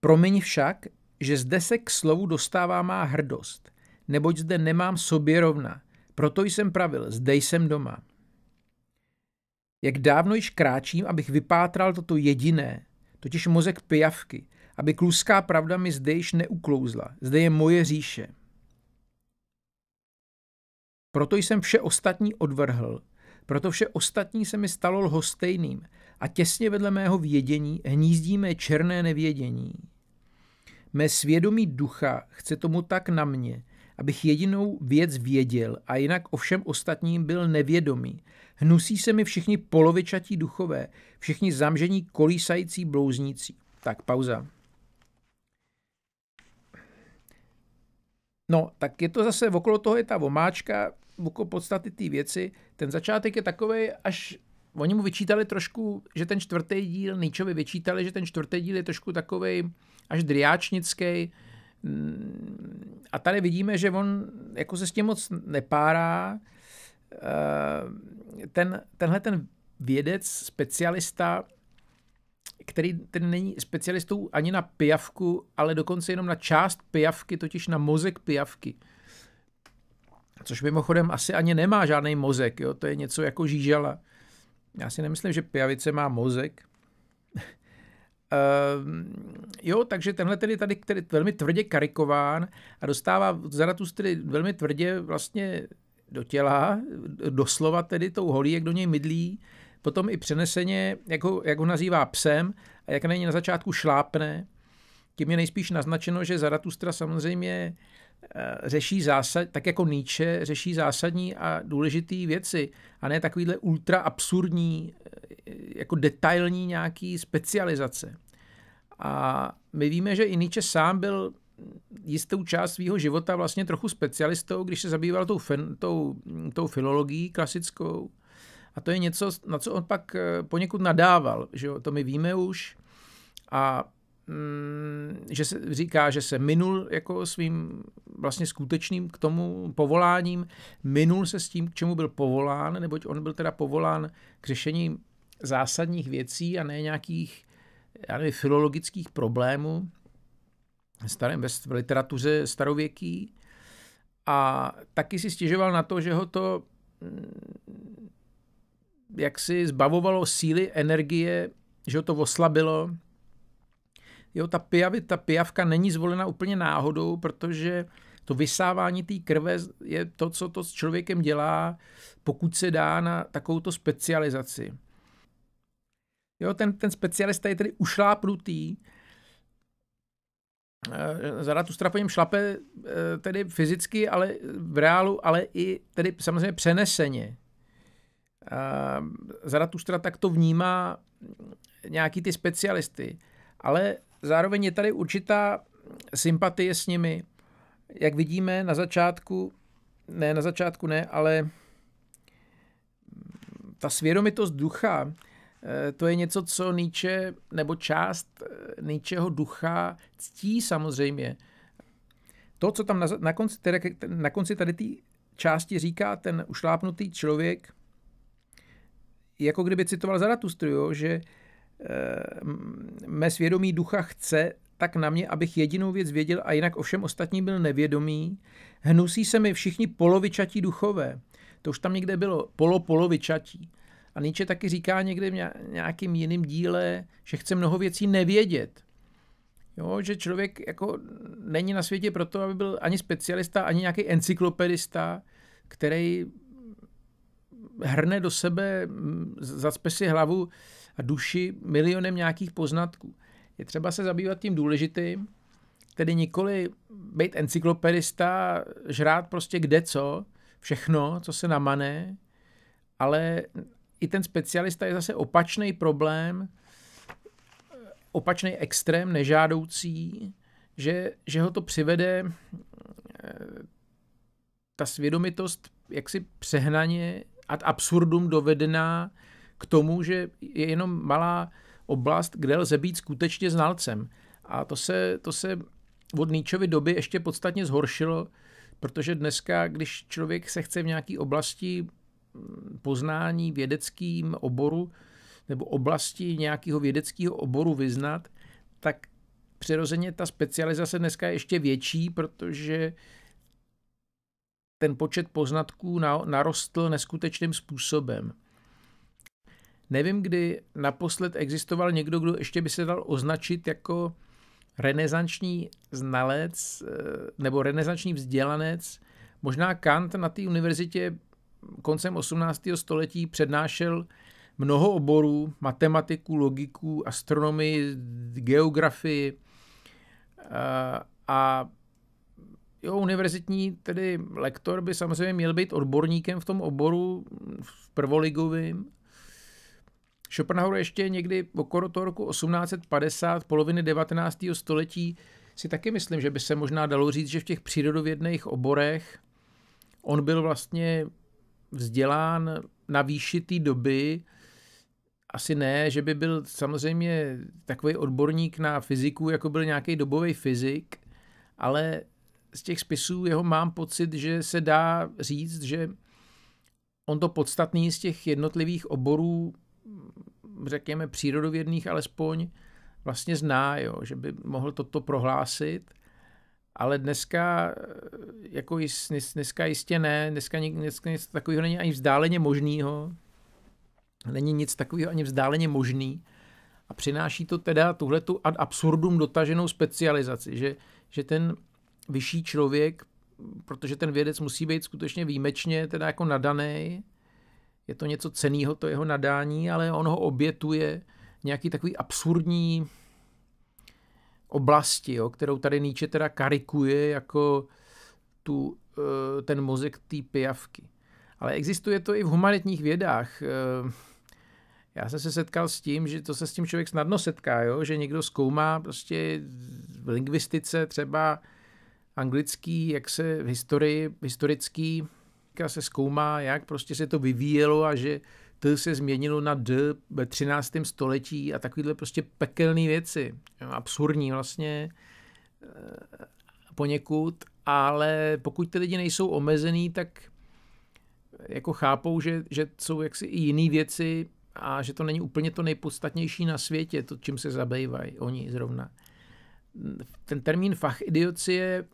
Promiň však, že zde se k slovu dostává má hrdost, neboť zde nemám sobě rovna. Proto jsem pravil, zde jsem doma. Jak dávno již kráčím, abych vypátral toto jediné, totiž mozek pijavky, aby kluská pravda mi zde již neuklouzla. Zde je moje říše. Proto jsem vše ostatní odvrhl proto vše ostatní se mi stalo lhostejným a těsně vedle mého vědění hnízdí mé černé nevědění. Mé svědomí ducha chce tomu tak na mě, abych jedinou věc věděl a jinak o všem ostatním byl nevědomý. Hnusí se mi všichni polovičatí duchové, všichni zamžení kolísající blouznící. Tak, pauza. No, tak je to zase, okolo toho je ta vomáčka, jako podstaty té věci, ten začátek je takový, až oni mu vyčítali trošku, že ten čtvrtý díl, Nejčovi vyčítali, že ten čtvrtý díl je trošku takový až driáčnický. Mm, a tady vidíme, že on jako se s tím moc nepárá. Eh, ten, tenhle ten vědec, specialista, který ten není specialistou ani na pijavku, ale dokonce jenom na část pijavky, totiž na mozek pijavky což mimochodem asi ani nemá žádný mozek, jo? to je něco jako žížala. Já si nemyslím, že pijavice má mozek. Uh, <laughs> jo, takže tenhle tedy tady, je velmi tvrdě karikován a dostává Zaratus tedy velmi tvrdě vlastně do těla, doslova tedy tou holí, jak do něj mydlí, potom i přeneseně, jak ho, jak ho nazývá psem a jak na něj na začátku šlápne. Tím je nejspíš naznačeno, že Zaratustra samozřejmě uh, Eh, řeší zásad, tak jako Nietzsche řeší zásadní a důležité věci a ne takovýhle ultra absurdní, eh, jako detailní nějaký specializace. A my víme, že i Nietzsche sám byl jistou část svého života vlastně trochu specialistou, když se zabýval tou, fen, tou, hm, tou filologií klasickou. A to je něco, na co on pak eh, poněkud nadával. Že jo? To my víme už. A Mm, že se říká, že se minul jako svým vlastně skutečným k tomu povoláním, minul se s tím, k čemu byl povolán, neboť on byl teda povolán k řešení zásadních věcí a ne nějakých já nevím, filologických problémů starém, v literatuře starověký. A taky si stěžoval na to, že ho to mm, jak si zbavovalo síly, energie, že ho to oslabilo, jo, ta, pijav, ta pijavka není zvolena úplně náhodou, protože to vysávání té krve je to, co to s člověkem dělá, pokud se dá na takovouto specializaci. Jo, ten, ten specialista je tedy eh, Zadat tu strapením šlape eh, tedy fyzicky, ale v reálu, ale i tedy samozřejmě přeneseně. tu eh, tak to vnímá nějaký ty specialisty, ale Zároveň je tady určitá sympatie s nimi. Jak vidíme na začátku, ne na začátku ne, ale ta svědomitost ducha, eh, to je něco, co Nietzsche, nebo část eh, Nietzscheho ducha ctí samozřejmě. To, co tam na, na, konci, teda, na konci tady té části říká ten ušlápnutý člověk, jako kdyby citoval Zaratustru, jo, že Eh, mé svědomí ducha chce tak na mě, abych jedinou věc věděl a jinak ovšem ostatní byl nevědomý. Hnusí se mi všichni polovičatí duchové. To už tam někde bylo, polopolovičatí. A Nietzsche taky říká někde v nějakým jiným díle, že chce mnoho věcí nevědět. Jo, že člověk jako není na světě proto, aby byl ani specialista, ani nějaký encyklopedista, který hrne do sebe, zacpe si hlavu a duši milionem nějakých poznatků. Je třeba se zabývat tím důležitým, tedy nikoli být encyklopedista, žrát prostě kde co, všechno, co se namane, ale i ten specialista je zase opačný problém, opačný extrém, nežádoucí, že, že ho to přivede eh, ta svědomitost jaksi přehnaně ad absurdum dovedená k tomu, že je jenom malá oblast, kde lze být skutečně znalcem. A to se, to se od Níčovy doby ještě podstatně zhoršilo, protože dneska, když člověk se chce v nějaké oblasti mm, poznání vědeckým oboru nebo oblasti nějakého vědeckého oboru vyznat, tak přirozeně ta specializace dneska je ještě větší, protože ten počet poznatků narostl neskutečným způsobem. Nevím, kdy naposled existoval někdo, kdo ještě by se dal označit jako renesanční znalec eh, nebo renesanční vzdělanec. Možná Kant na té univerzitě koncem 18. století přednášel mnoho oborů, matematiku, logiku, astronomii, geografii eh, a jo, univerzitní tedy lektor by samozřejmě měl být odborníkem v tom oboru v prvoligovým, Schopenhauer ještě někdy okolo toho roku 1850, poloviny 19. století, si taky myslím, že by se možná dalo říct, že v těch přírodovědných oborech on byl vlastně vzdělán na výši té doby, asi ne, že by byl samozřejmě takový odborník na fyziku, jako byl nějaký dobový fyzik, ale z těch spisů jeho mám pocit, že se dá říct, že on to podstatný z těch jednotlivých oborů řekněme, přírodovědných alespoň vlastně zná, jo, že by mohl toto prohlásit, ale dneska, eh, jako jist, dneska jistě ne, dneska, dneska nic takového není ani vzdáleně možného, není nic takového ani vzdáleně možný a přináší to teda tuhle tu ad absurdum dotaženou specializaci, že, že ten vyšší člověk, protože ten vědec musí být skutečně výjimečně teda jako nadaný, je to něco ceného, to jeho nadání, ale on ho obětuje nějaký takový absurdní oblasti, jo, kterou tady Nietzsche teda karikuje jako tu, eh, ten mozek té pijavky. Ale existuje to i v humanitních vědách. Eh, já jsem se setkal s tím, že to se s tím člověk snadno setká, jo? že někdo zkoumá prostě v lingvistice třeba anglický, jak se v historii, historický dneska se zkoumá, jak prostě se to vyvíjelo a že T se změnilo na D ve 13. století a takovýhle prostě pekelné věci. Absurdní vlastně eh, poněkud, ale pokud ty lidi nejsou omezený, tak jako chápou, že, že jsou jaksi i jiné věci a že to není úplně to nejpodstatnější na světě, to, čím se zabývají oni zrovna. Ten termín fachidiocie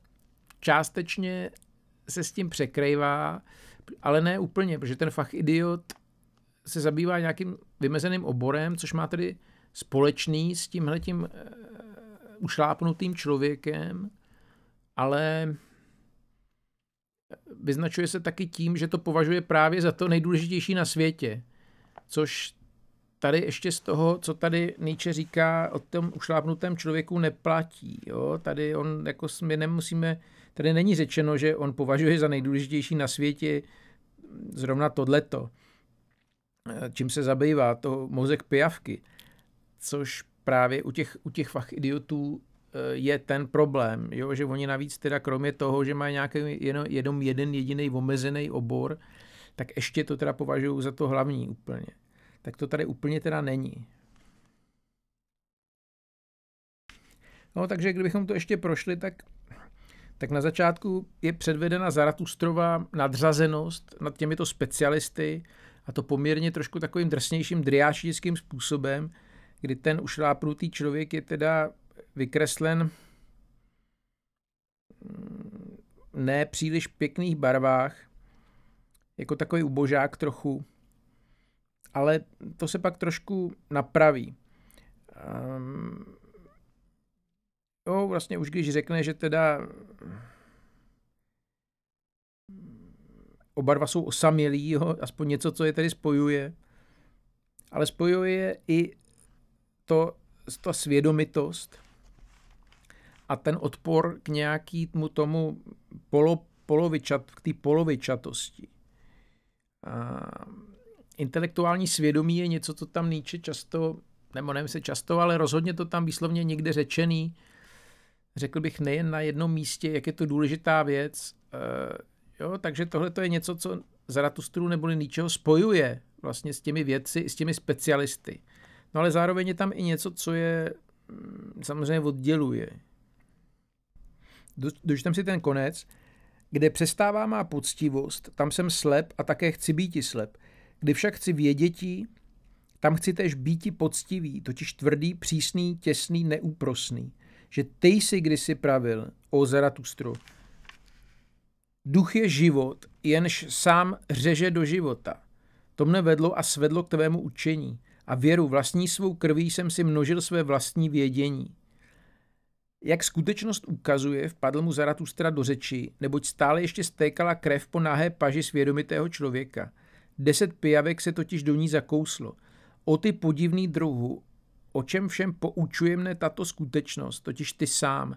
částečně se s tím překrývá, ale ne úplně, protože ten fach idiot se zabývá nějakým vymezeným oborem, což má tedy společný s tímhle tím eh, ušlápnutým člověkem, ale eh, vyznačuje se taky tím, že to považuje právě za to nejdůležitější na světě. Což tady ještě z toho, co tady Nietzsche říká o tom ušlápnutém člověku, neplatí. Jo? Tady on, jako my nemusíme Tady není řečeno, že on považuje za nejdůležitější na světě zrovna tohleto, eh, čím se zabývá, to mozek pijavky, což právě u těch, u těch fach idiotů eh, je ten problém, jo? že oni navíc teda kromě toho, že mají nějaký jenom, jenom jeden jediný omezený obor, tak ještě to teda považují za to hlavní úplně. Tak to tady úplně teda není. No takže kdybychom to ještě prošli, tak tak na začátku je předvedena Zaratustrova nadřazenost nad těmito specialisty a to poměrně trošku takovým drsnějším driášickým způsobem, kdy ten ušláprutý člověk je teda vykreslen mm, ne příliš pěkných barvách, jako takový ubožák trochu, ale to se pak trošku napraví. Um, jo, vlastně už když řekne, že teda oba dva jsou osamělí, jo, aspoň něco, co je tedy spojuje, ale spojuje i to, ta svědomitost a ten odpor k nějakému tomu polo, polovičat, k té polovičatosti. A intelektuální svědomí je něco, co tam Nietzsche často, nebo nevím se často, ale rozhodně to tam výslovně někde řečený, řekl bych, nejen na jednom místě, jak je to důležitá věc. Eh, jo, takže tohle to je něco, co Zaratustru neboli ničeho spojuje vlastně s těmi věci i s těmi specialisty. No ale zároveň je tam i něco, co je mm, samozřejmě odděluje. tam si ten konec. Kde přestává má poctivost, tam jsem slep a také chci být i slep. Kdy však chci vědětí, tam chci tež býti poctivý, totiž tvrdý, přísný, těsný, neúprosný že ty jsi kdysi pravil, o Zaratustru, duch je život, jenž sám řeže do života. To mne vedlo a svedlo k tvému učení a věru vlastní svou krví jsem si množil své vlastní vědění. Jak skutečnost ukazuje, vpadl mu Zaratustra do řeči, neboť stále ještě stékala krev po nahé paži svědomitého člověka. Deset pijavek se totiž do ní zakouslo. O ty podivný druhu, o čem všem poučuje mne tato skutečnost, totiž ty sám.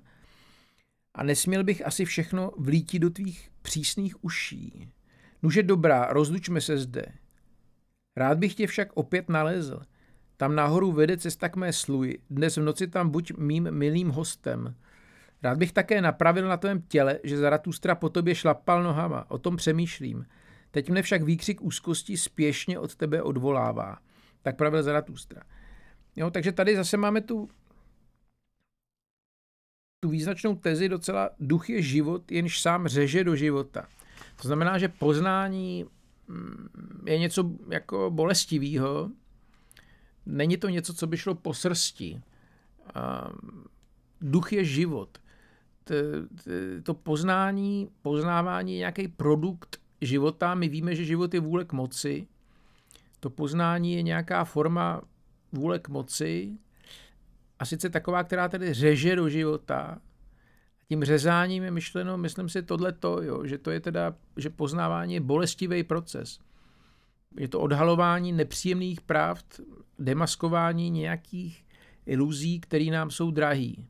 A nesměl bych asi všechno vlíti do tvých přísných uší. Nuže dobrá, rozlučme se zde. Rád bych tě však opět nalezl. Tam nahoru vede cesta k mé sluji. Dnes v noci tam buď mým milým hostem. Rád bych také napravil na tvém těle, že Zaratustra po tobě šlapal nohama. O tom přemýšlím. Teď mne však výkřik úzkosti spěšně od tebe odvolává. Tak pravil Zaratustra. Jo, takže tady zase máme tu, tu význačnou tezi docela duch je život, jenž sám řeže do života. To znamená, že poznání mm, je něco jako bolestivého, není to něco, co by šlo po srsti. Duch je život. To poznání, poznávání je nějaký produkt života. My víme, že život je vůle k moci. To poznání je nějaká forma vůle k moci, a sice taková, která tedy řeže do života. Tím řezáním je myšleno, myslím si, tohle to, že to je teda, že poznávání je bolestivý proces. Je to odhalování nepříjemných pravd, demaskování nějakých iluzí, které nám jsou drahý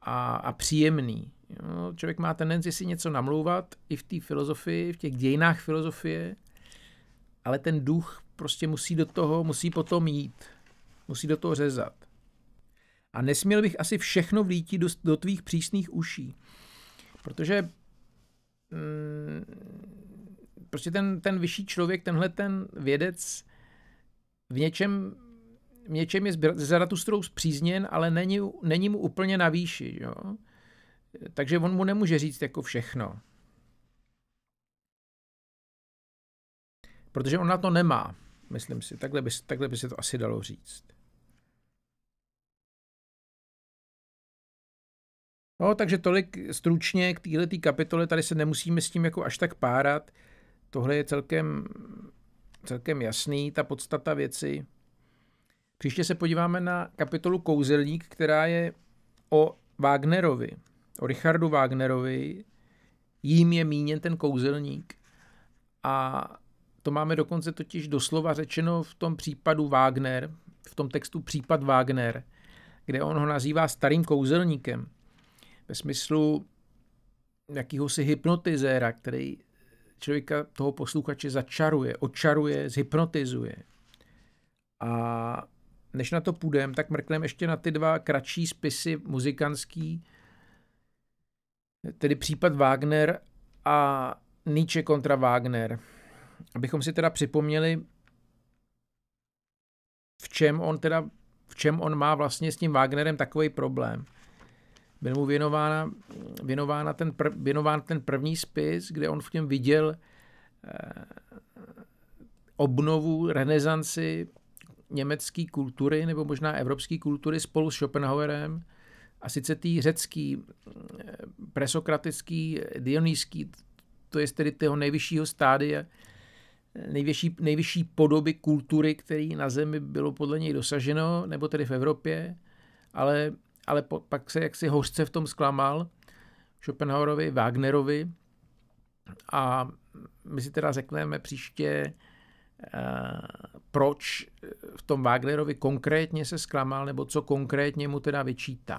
a, a příjemný. Jo, člověk má tendenci si něco namlouvat i v té filozofii, v těch dějinách filozofie, ale ten duch prostě musí do toho, musí potom jít musí do toho řezat. A nesměl bych asi všechno vlítit do, do tvých přísných uší, protože mm, prostě ten, ten vyšší člověk, tenhle ten vědec v něčem v něčem je s Zaratustrou zpřízněn, ale není, není mu úplně na výši. Jo? Takže on mu nemůže říct jako všechno. Protože on na to nemá, myslím si. Takhle by, takhle by se to asi dalo říct. No, takže tolik stručně k této kapitole, tady se nemusíme s tím jako až tak párat. Tohle je celkem, celkem jasný, ta podstata věci. Příště se podíváme na kapitolu Kouzelník, která je o Wagnerovi, o Richardu Wagnerovi. Jím je míněn ten kouzelník. A to máme dokonce totiž doslova řečeno v tom případu Wagner, v tom textu Případ Wagner, kde on ho nazývá starým kouzelníkem ve smyslu jakýhosi hypnotizéra, který člověka, toho posluchače začaruje, očaruje, zhypnotizuje. A než na to půjdem, tak mrkneme ještě na ty dva kratší spisy muzikantský, tedy případ Wagner a Nietzsche kontra Wagner. Abychom si teda připomněli, v čem on teda, v čem on má vlastně s tím Wagnerem takový problém – byl mu věnována, věnována ten prv, věnován ten první spis, kde on v něm viděl eh, obnovu, renesanci německé kultury nebo možná evropské kultury spolu s Schopenhauerem a sice tý řecký, eh, presokratický, dionýský, to je tedy toho nejvyššího stádia, nejvyšší, nejvyšší podoby kultury, který na zemi bylo podle něj dosaženo, nebo tedy v Evropě, ale ale po, pak se jaksi hořce v tom zklamal Schopenhauerovi, Wagnerovi a my si teda řekneme příště, eh, proč v tom Wagnerovi konkrétně se zklamal, nebo co konkrétně mu teda vyčítá.